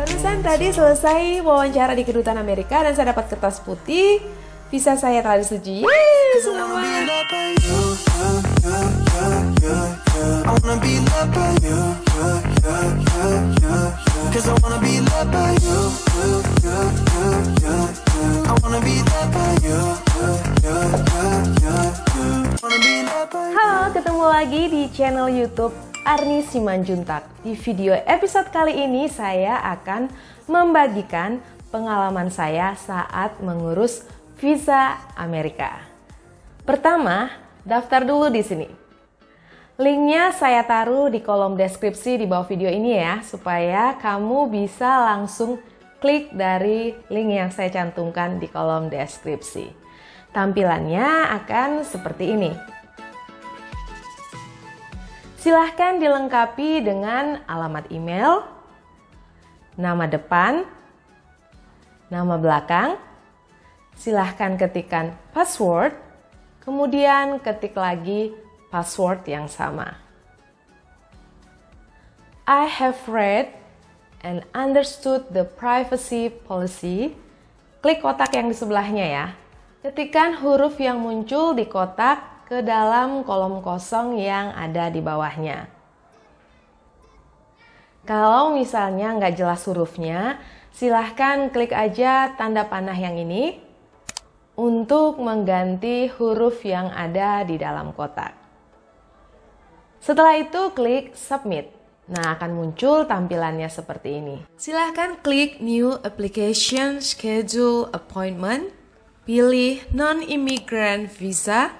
Barusan tadi selesai wawancara di kedutaan Amerika dan saya dapat kertas putih. Visa saya telah disetujui. Ya? Halo, ketemu lagi di channel YouTube Arni Simanjuntak. Di video episode kali ini saya akan membagikan pengalaman saya saat mengurus visa Amerika. Pertama, daftar dulu di sini. Linknya saya taruh di kolom deskripsi di bawah video ini ya, supaya kamu bisa langsung klik dari link yang saya cantumkan di kolom deskripsi. Tampilannya akan seperti ini. Silahkan dilengkapi dengan alamat email, nama depan, nama belakang. Silahkan ketikkan password, kemudian ketik lagi password yang sama. I have read and understood the privacy policy. Klik kotak yang di sebelahnya ya. Ketikkan huruf yang muncul di kotak ke dalam kolom kosong yang ada di bawahnya. Kalau misalnya nggak jelas hurufnya, silahkan klik aja tanda panah yang ini untuk mengganti huruf yang ada di dalam kotak. Setelah itu klik submit. Nah, akan muncul tampilannya seperti ini. Silahkan klik New Application Schedule Appointment, pilih Non-Immigrant Visa,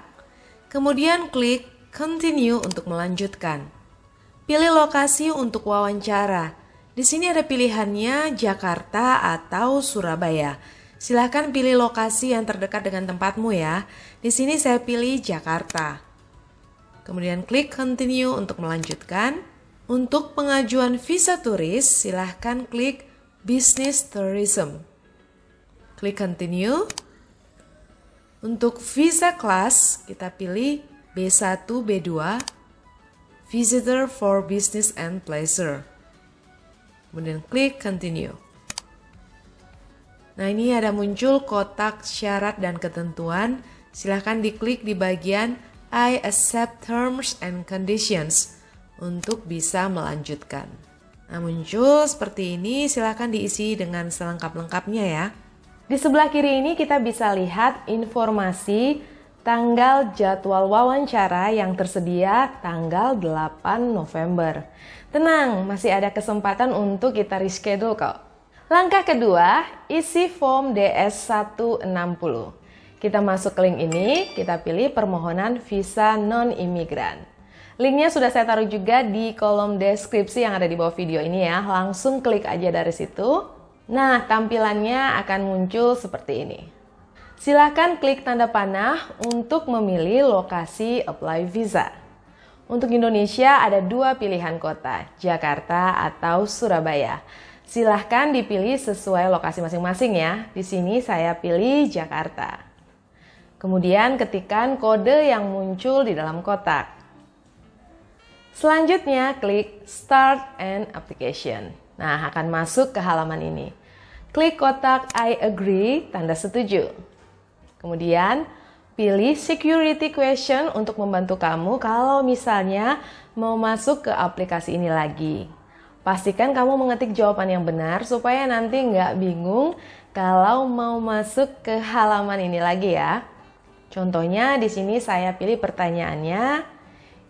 Kemudian klik continue untuk melanjutkan. Pilih lokasi untuk wawancara. Di sini ada pilihannya Jakarta atau Surabaya. Silahkan pilih lokasi yang terdekat dengan tempatmu ya. Di sini saya pilih Jakarta. Kemudian klik continue untuk melanjutkan. Untuk pengajuan visa turis, silahkan klik business tourism. Klik continue. Untuk visa class, kita pilih B1, B2, Visitor for Business and Pleasure. Kemudian klik Continue. Nah, ini ada muncul kotak syarat dan ketentuan. Silahkan diklik di bagian I accept terms and conditions untuk bisa melanjutkan. Nah, muncul seperti ini, silahkan diisi dengan selengkap-lengkapnya ya. Di sebelah kiri ini kita bisa lihat informasi tanggal jadwal wawancara yang tersedia tanggal 8 November. Tenang, masih ada kesempatan untuk kita reschedule kok. Langkah kedua, isi form DS160. Kita masuk ke link ini, kita pilih permohonan visa non-imigran. Linknya sudah saya taruh juga di kolom deskripsi yang ada di bawah video ini ya. Langsung klik aja dari situ. Nah, tampilannya akan muncul seperti ini. Silakan klik tanda panah untuk memilih lokasi apply visa. Untuk Indonesia ada dua pilihan kota, Jakarta atau Surabaya. Silahkan dipilih sesuai lokasi masing-masing ya. Di sini saya pilih Jakarta. Kemudian ketikan kode yang muncul di dalam kotak. Selanjutnya klik Start and Application. Nah, akan masuk ke halaman ini. Klik kotak I agree, tanda setuju. Kemudian, pilih security question untuk membantu kamu kalau misalnya mau masuk ke aplikasi ini lagi. Pastikan kamu mengetik jawaban yang benar supaya nanti nggak bingung kalau mau masuk ke halaman ini lagi ya. Contohnya di sini saya pilih pertanyaannya,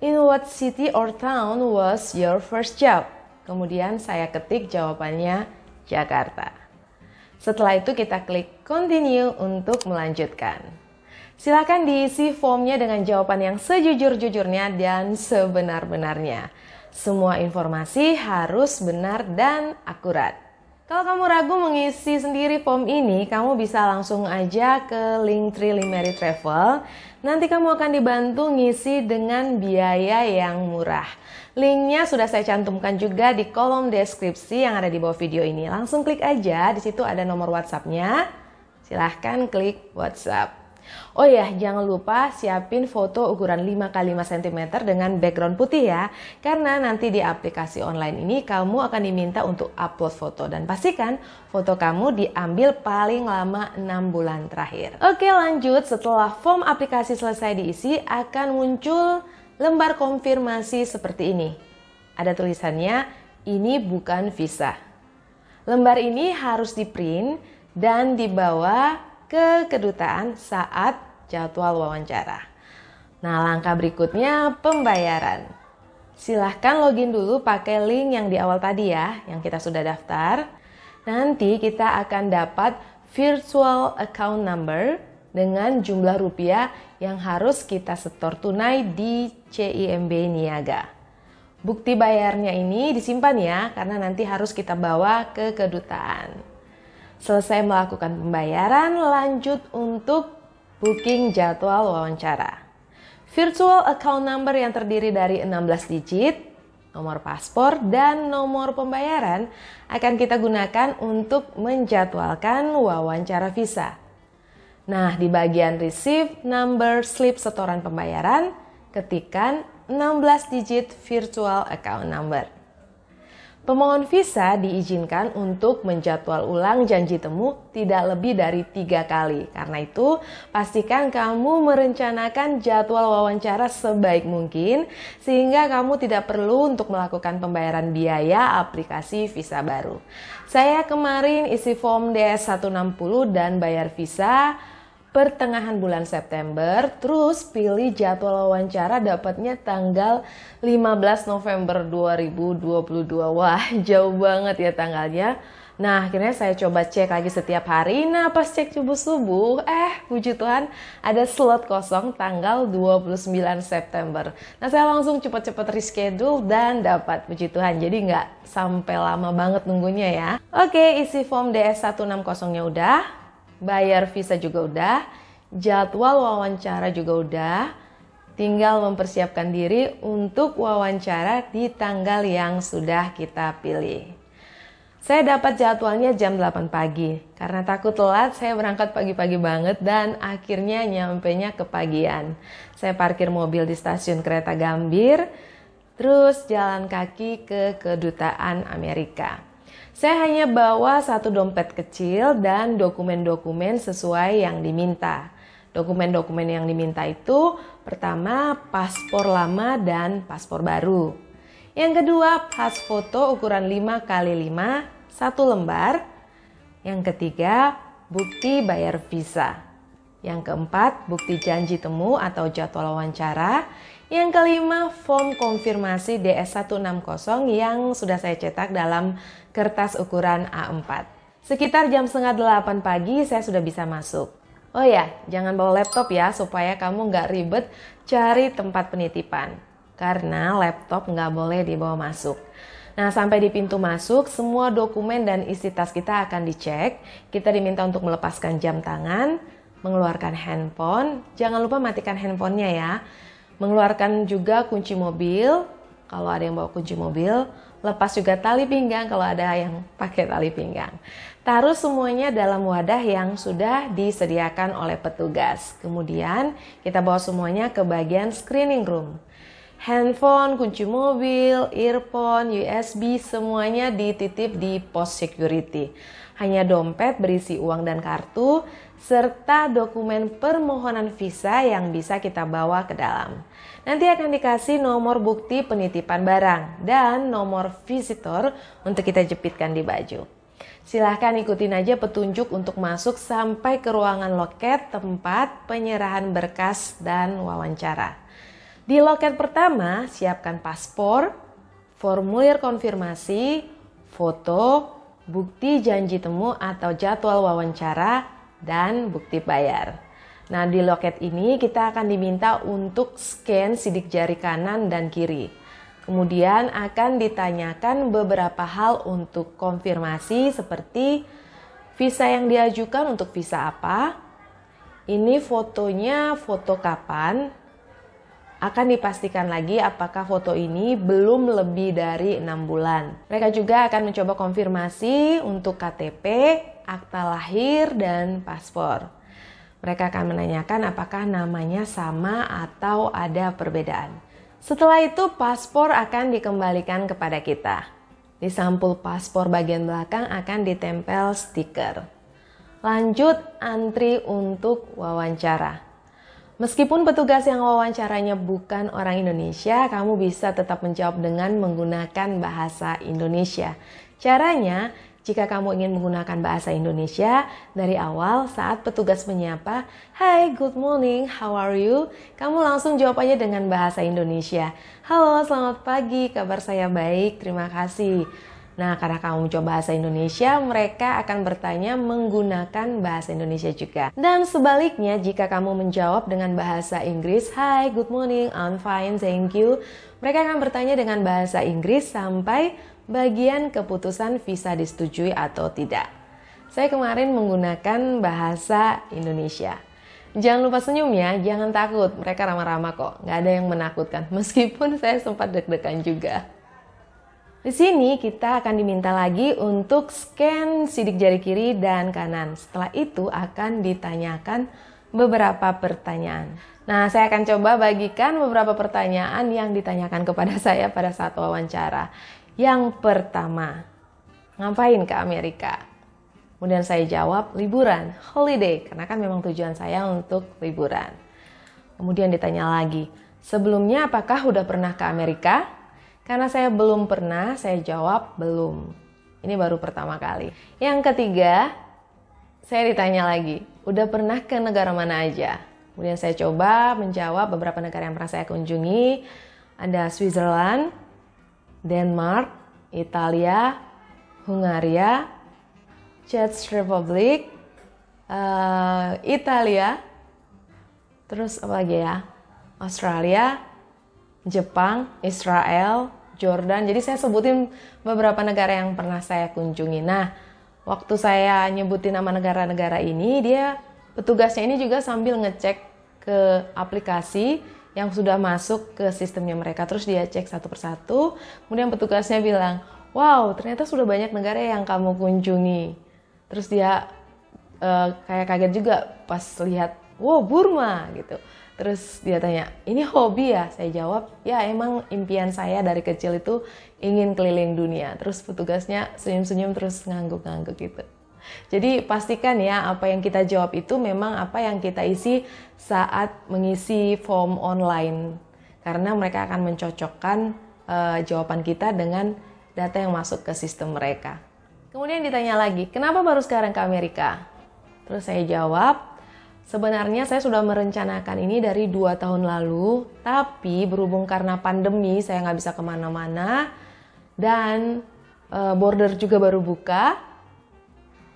In what city or town was your first job? Kemudian saya ketik jawabannya Jakarta. Setelah itu kita klik continue untuk melanjutkan. Silahkan diisi formnya dengan jawaban yang sejujur-jujurnya dan sebenar-benarnya. Semua informasi harus benar dan akurat. Kalau kamu ragu mengisi sendiri form ini, kamu bisa langsung aja ke link Trilly Travel. Nanti kamu akan dibantu ngisi dengan biaya yang murah. Linknya sudah saya cantumkan juga di kolom deskripsi yang ada di bawah video ini. Langsung klik aja, di situ ada nomor WhatsAppnya. Silahkan klik WhatsApp. Oh ya, jangan lupa siapin foto ukuran 5 x 5 cm dengan background putih ya. Karena nanti di aplikasi online ini kamu akan diminta untuk upload foto dan pastikan foto kamu diambil paling lama 6 bulan terakhir. Oke, lanjut setelah form aplikasi selesai diisi akan muncul lembar konfirmasi seperti ini. Ada tulisannya, ini bukan visa. Lembar ini harus di-print dan dibawa ke kedutaan saat jadwal wawancara. Nah, langkah berikutnya pembayaran. Silahkan login dulu pakai link yang di awal tadi ya, yang kita sudah daftar. Nanti kita akan dapat virtual account number dengan jumlah rupiah yang harus kita setor tunai di CIMB Niaga. Bukti bayarnya ini disimpan ya, karena nanti harus kita bawa ke kedutaan. Selesai melakukan pembayaran, lanjut untuk booking jadwal wawancara. Virtual account number yang terdiri dari 16 digit, nomor paspor, dan nomor pembayaran akan kita gunakan untuk menjadwalkan wawancara visa. Nah, di bagian receive number slip setoran pembayaran, ketikan 16 digit virtual account number. Pemohon visa diizinkan untuk menjadwal ulang janji temu tidak lebih dari tiga kali. Karena itu, pastikan kamu merencanakan jadwal wawancara sebaik mungkin, sehingga kamu tidak perlu untuk melakukan pembayaran biaya aplikasi visa baru. Saya kemarin isi form DS160 dan bayar visa pertengahan bulan September. Terus pilih jadwal wawancara dapatnya tanggal 15 November 2022. Wah, jauh banget ya tanggalnya. Nah, akhirnya saya coba cek lagi setiap hari. Nah, pas cek subuh-subuh, eh, puji Tuhan, ada slot kosong tanggal 29 September. Nah, saya langsung cepat-cepat reschedule dan dapat, puji Tuhan. Jadi nggak sampai lama banget nunggunya ya. Oke, isi form DS160-nya udah, bayar visa juga udah, jadwal wawancara juga udah. Tinggal mempersiapkan diri untuk wawancara di tanggal yang sudah kita pilih. Saya dapat jadwalnya jam 8 pagi. Karena takut telat, saya berangkat pagi-pagi banget dan akhirnya nyampenya pagian. Saya parkir mobil di stasiun kereta Gambir, terus jalan kaki ke kedutaan Amerika. Saya hanya bawa satu dompet kecil dan dokumen-dokumen sesuai yang diminta. Dokumen-dokumen yang diminta itu pertama paspor lama dan paspor baru. Yang kedua, pas foto ukuran 5 x 5 satu lembar. Yang ketiga, bukti bayar visa. Yang keempat, bukti janji temu atau jadwal wawancara. Yang kelima, form konfirmasi DS160 yang sudah saya cetak dalam kertas ukuran A4. Sekitar jam setengah delapan pagi saya sudah bisa masuk. Oh ya, jangan bawa laptop ya supaya kamu nggak ribet cari tempat penitipan. Karena laptop nggak boleh dibawa masuk. Nah, sampai di pintu masuk, semua dokumen dan isi tas kita akan dicek. Kita diminta untuk melepaskan jam tangan, mengeluarkan handphone. Jangan lupa matikan handphonenya ya Mengeluarkan juga kunci mobil, kalau ada yang bawa kunci mobil, lepas juga tali pinggang kalau ada yang pakai tali pinggang. Taruh semuanya dalam wadah yang sudah disediakan oleh petugas. Kemudian kita bawa semuanya ke bagian screening room handphone, kunci mobil, earphone, USB semuanya dititip di pos security. Hanya dompet berisi uang dan kartu serta dokumen permohonan visa yang bisa kita bawa ke dalam. Nanti akan dikasih nomor bukti penitipan barang dan nomor visitor untuk kita jepitkan di baju. Silahkan ikutin aja petunjuk untuk masuk sampai ke ruangan loket tempat penyerahan berkas dan wawancara. Di loket pertama, siapkan paspor, formulir konfirmasi, foto, bukti janji temu atau jadwal wawancara, dan bukti bayar. Nah, di loket ini kita akan diminta untuk scan sidik jari kanan dan kiri. Kemudian akan ditanyakan beberapa hal untuk konfirmasi seperti visa yang diajukan untuk visa apa, ini fotonya foto kapan, akan dipastikan lagi apakah foto ini belum lebih dari enam bulan. Mereka juga akan mencoba konfirmasi untuk KTP, akta lahir, dan paspor. Mereka akan menanyakan apakah namanya sama atau ada perbedaan. Setelah itu, paspor akan dikembalikan kepada kita. Di sampul paspor bagian belakang akan ditempel stiker. Lanjut, antri untuk wawancara. Meskipun petugas yang wawancaranya bukan orang Indonesia, kamu bisa tetap menjawab dengan menggunakan bahasa Indonesia. Caranya, jika kamu ingin menggunakan bahasa Indonesia, dari awal saat petugas menyapa, "Hai, good morning, how are you?" Kamu langsung jawab aja dengan bahasa Indonesia. "Halo, selamat pagi, kabar saya baik, terima kasih." Nah, karena kamu mencoba bahasa Indonesia, mereka akan bertanya menggunakan bahasa Indonesia juga. Dan sebaliknya, jika kamu menjawab dengan bahasa Inggris, "Hi, good morning, I'm fine, thank you." Mereka akan bertanya dengan bahasa Inggris sampai bagian keputusan visa disetujui atau tidak. Saya kemarin menggunakan bahasa Indonesia. Jangan lupa senyum ya, jangan takut. Mereka ramah-ramah kok, nggak ada yang menakutkan. Meskipun saya sempat deg-degan juga. Di sini kita akan diminta lagi untuk scan sidik jari kiri dan kanan. Setelah itu akan ditanyakan beberapa pertanyaan. Nah, saya akan coba bagikan beberapa pertanyaan yang ditanyakan kepada saya pada saat wawancara. Yang pertama, ngapain ke Amerika? Kemudian saya jawab liburan, holiday, karena kan memang tujuan saya untuk liburan. Kemudian ditanya lagi, sebelumnya apakah udah pernah ke Amerika? Karena saya belum pernah, saya jawab belum. Ini baru pertama kali. Yang ketiga, saya ditanya lagi, udah pernah ke negara mana aja? Kemudian saya coba menjawab beberapa negara yang pernah saya kunjungi. Ada Switzerland, Denmark, Italia, Hungaria, Czech Republic, uh, Italia, terus apa lagi ya? Australia, Jepang, Israel, Jordan. Jadi saya sebutin beberapa negara yang pernah saya kunjungi. Nah, waktu saya nyebutin nama negara-negara ini, dia petugasnya ini juga sambil ngecek ke aplikasi yang sudah masuk ke sistemnya mereka. Terus dia cek satu persatu. Kemudian petugasnya bilang, "Wow, ternyata sudah banyak negara yang kamu kunjungi." Terus dia uh, kayak kaget juga pas lihat, "Wow, Burma." gitu. Terus dia tanya, ini hobi ya? Saya jawab, ya emang impian saya dari kecil itu ingin keliling dunia. Terus petugasnya senyum-senyum terus ngangguk-ngangguk gitu. Jadi pastikan ya apa yang kita jawab itu memang apa yang kita isi saat mengisi form online. Karena mereka akan mencocokkan e, jawaban kita dengan data yang masuk ke sistem mereka. Kemudian ditanya lagi, kenapa baru sekarang ke Amerika? Terus saya jawab, Sebenarnya saya sudah merencanakan ini dari dua tahun lalu, tapi berhubung karena pandemi saya nggak bisa kemana-mana dan eh, border juga baru buka,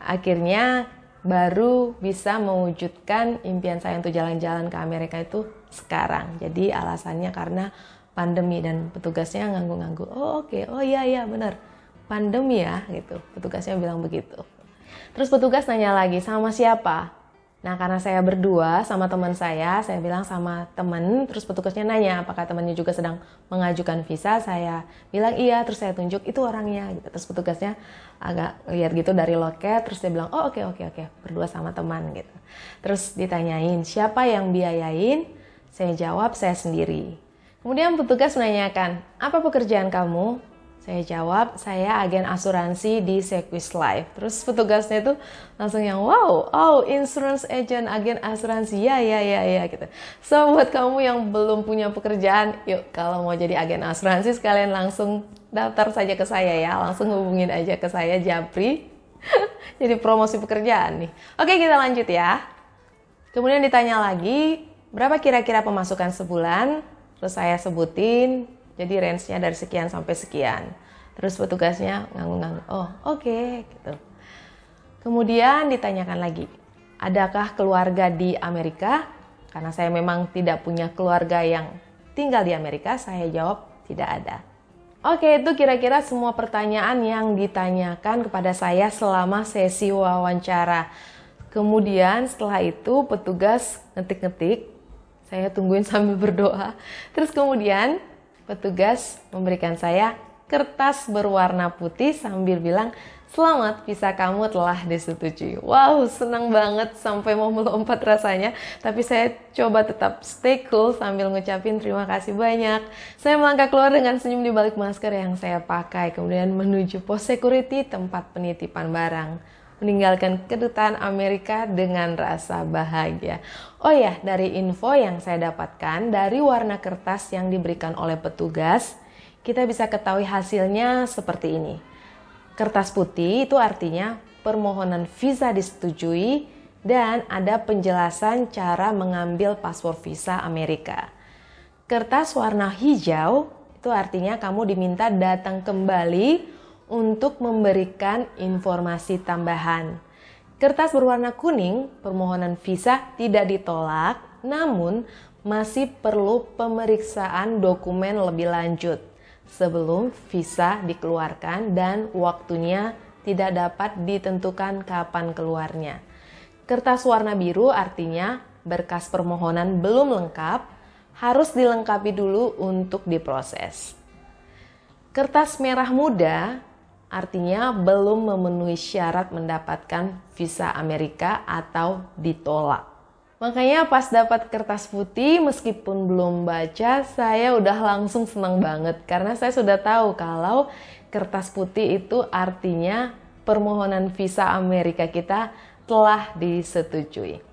akhirnya baru bisa mewujudkan impian saya untuk jalan-jalan ke Amerika itu sekarang. Jadi alasannya karena pandemi dan petugasnya nganggu-nganggu. Oh oke, okay. oh iya iya benar. Pandemi ya gitu. Petugasnya bilang begitu. Terus petugas nanya lagi sama siapa? Nah, karena saya berdua sama teman saya, saya bilang sama teman, terus petugasnya nanya apakah temannya juga sedang mengajukan visa. Saya bilang iya, terus saya tunjuk itu orangnya. Gitu. Terus petugasnya agak lihat gitu dari loket, terus dia bilang oh oke okay, oke okay, oke, okay. berdua sama teman gitu. Terus ditanyain siapa yang biayain, saya jawab saya sendiri. Kemudian petugas menanyakan apa pekerjaan kamu? Saya jawab, saya agen asuransi di Sequis Life. Terus petugasnya itu langsung yang, wow, oh insurance agent, agen asuransi, ya, ya, ya, ya, gitu. So, buat kamu yang belum punya pekerjaan, yuk kalau mau jadi agen asuransi sekalian langsung daftar saja ke saya ya. Langsung hubungin aja ke saya, Japri. jadi promosi pekerjaan nih. Oke, kita lanjut ya. Kemudian ditanya lagi, berapa kira-kira pemasukan sebulan? Terus saya sebutin, jadi range-nya dari sekian sampai sekian. Terus petugasnya ngangguk-ngangguk, oh oke okay, gitu. Kemudian ditanyakan lagi, adakah keluarga di Amerika? Karena saya memang tidak punya keluarga yang tinggal di Amerika, saya jawab tidak ada. Oke, itu kira-kira semua pertanyaan yang ditanyakan kepada saya selama sesi wawancara. Kemudian setelah itu petugas ngetik-ngetik, saya tungguin sambil berdoa. Terus kemudian Petugas memberikan saya kertas berwarna putih sambil bilang, Selamat, visa kamu telah disetujui. Wow, senang banget sampai mau melompat rasanya. Tapi saya coba tetap stay cool sambil ngucapin terima kasih banyak. Saya melangkah keluar dengan senyum di balik masker yang saya pakai, kemudian menuju pos security tempat penitipan barang meninggalkan kedutaan Amerika dengan rasa bahagia. Oh ya, dari info yang saya dapatkan dari warna kertas yang diberikan oleh petugas, kita bisa ketahui hasilnya seperti ini. Kertas putih itu artinya permohonan visa disetujui dan ada penjelasan cara mengambil paspor visa Amerika. Kertas warna hijau itu artinya kamu diminta datang kembali untuk memberikan informasi tambahan. Kertas berwarna kuning, permohonan visa tidak ditolak, namun masih perlu pemeriksaan dokumen lebih lanjut sebelum visa dikeluarkan dan waktunya tidak dapat ditentukan kapan keluarnya. Kertas warna biru artinya berkas permohonan belum lengkap, harus dilengkapi dulu untuk diproses. Kertas merah muda artinya belum memenuhi syarat mendapatkan visa Amerika atau ditolak. Makanya pas dapat kertas putih meskipun belum baca saya udah langsung seneng banget karena saya sudah tahu kalau kertas putih itu artinya permohonan visa Amerika kita telah disetujui.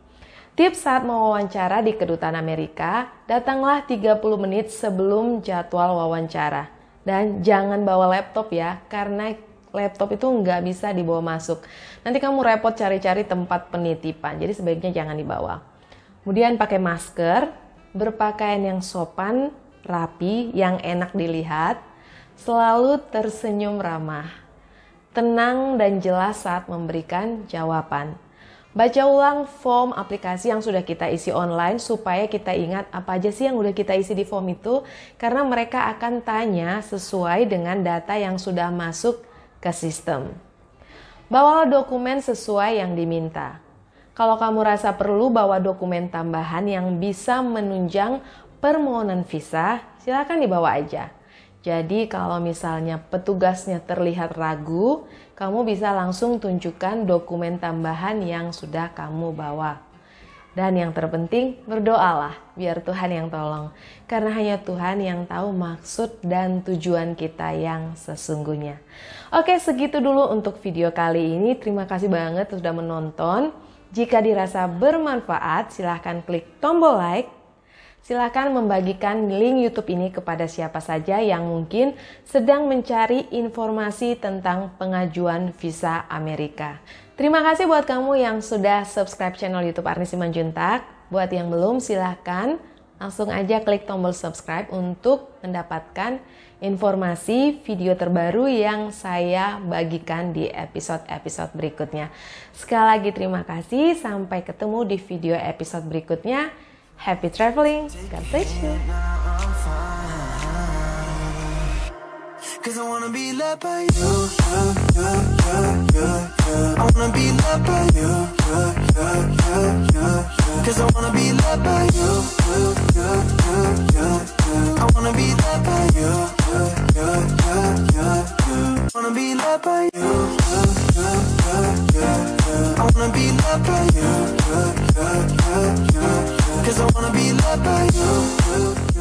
Tips saat mau wawancara di Kedutaan Amerika, datanglah 30 menit sebelum jadwal wawancara. Dan jangan bawa laptop ya, karena laptop itu nggak bisa dibawa masuk. Nanti kamu repot cari-cari tempat penitipan, jadi sebaiknya jangan dibawa. Kemudian pakai masker, berpakaian yang sopan, rapi, yang enak dilihat, selalu tersenyum ramah, tenang dan jelas saat memberikan jawaban. Baca ulang form aplikasi yang sudah kita isi online supaya kita ingat apa aja sih yang udah kita isi di form itu karena mereka akan tanya sesuai dengan data yang sudah masuk ke sistem. Bawalah dokumen sesuai yang diminta. Kalau kamu rasa perlu bawa dokumen tambahan yang bisa menunjang permohonan visa, silakan dibawa aja. Jadi kalau misalnya petugasnya terlihat ragu, kamu bisa langsung tunjukkan dokumen tambahan yang sudah kamu bawa. Dan yang terpenting, berdoalah biar Tuhan yang tolong, karena hanya Tuhan yang tahu maksud dan tujuan kita yang sesungguhnya. Oke, segitu dulu untuk video kali ini. Terima kasih banget sudah menonton. Jika dirasa bermanfaat, silahkan klik tombol like Silahkan membagikan link YouTube ini kepada siapa saja yang mungkin sedang mencari informasi tentang pengajuan visa Amerika. Terima kasih buat kamu yang sudah subscribe channel YouTube Arni Simanjuntak. Buat yang belum, silahkan langsung aja klik tombol subscribe untuk mendapatkan informasi video terbaru yang saya bagikan di episode-episode berikutnya. Sekali lagi terima kasih, sampai ketemu di video episode berikutnya. Happy traveling. God bless you. Cause I wanna be loved by you, yeah, yeah, yeah, yeah, yeah. I wanna be loved by you, yeah, yeah, yeah, yeah, yeah. Cause I wanna be loved by you, yeah, yeah, yeah, yeah, yeah. I wanna be loved by you, yeah, yeah, yeah, yeah, yeah. I wanna be loved by you, yeah, yeah, yeah, yeah, yeah. I wanna be loved by you, yeah, yeah, yeah, yeah, yeah. Cause I wanna be loved by you